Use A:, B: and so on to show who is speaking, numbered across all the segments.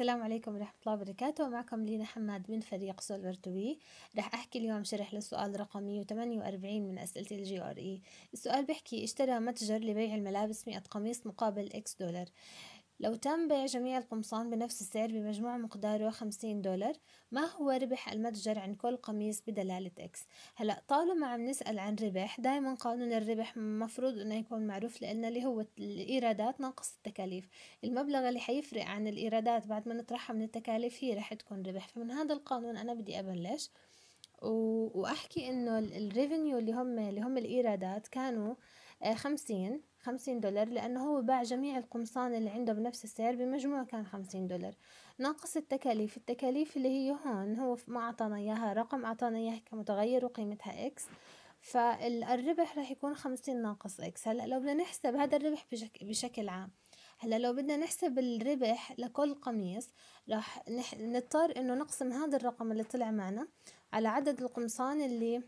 A: السلام عليكم ورحمة الله وبركاته معكم لينا حماد من فريق سولفر تو بي رح أحكي اليوم شرح للسؤال رقم 148 من أسئلة الجي ار اي السؤال بيحكي اشترى متجر لبيع الملابس 100 قميص مقابل اكس دولار لو تم بيع جميع القمصان بنفس السعر بمجموع مقداره 50 دولار ما هو ربح المتجر عن كل قميص بدلالة إكس هلأ طالما عم نسأل عن ربح دائما قانون الربح مفروض أنه يكون معروف لأن اللي هو الإيرادات ناقص التكاليف المبلغ اللي حيفرق عن الإيرادات بعد ما نطرحها من التكاليف هي رح تكون ربح فمن هذا القانون أنا بدي أبلش و... وأحكي إنه الريفينيو اللي هم اللي هم الإيرادات كانوا آه، خمسين خمسين دولار لأنه هو باع جميع القمصان اللي عنده بنفس السعر بمجموع كان خمسين دولار ناقص التكاليف التكاليف اللي هي هون هو ما أعطانا إياها رقم أعطانا إياها كمتغير وقيمتها إكس فالربح راح يكون خمسين ناقص إكس هلأ لو بدنا نحسب هذا الربح بشك بشكل عام هلا لو بدنا نحسب الربح لكل قميص راح نح... نضطر انه نقسم هذا الرقم اللي طلع معنا على عدد القمصان اللي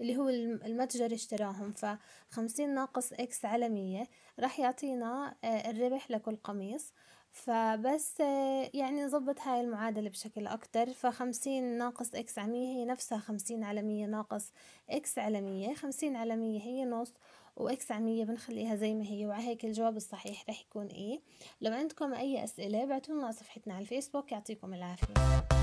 A: اللي هو المتجر اشتراهم فخمسين ناقص اكس على مية راح يعطينا آه، الربح لكل قميص فبس آه، يعني نظبط هاي المعادلة بشكل أكتر فخمسين ناقص إكس على مية هي نفسها خمسين على مية ناقص إكس على مية خمسين على مية هي نص وإكس على مية بنخليها زي ما هي وعهيك الجواب الصحيح رح يكون إيه لو عندكم أي أسئلة بعتولنا على صفحتنا على الفيسبوك يعطيكم العافية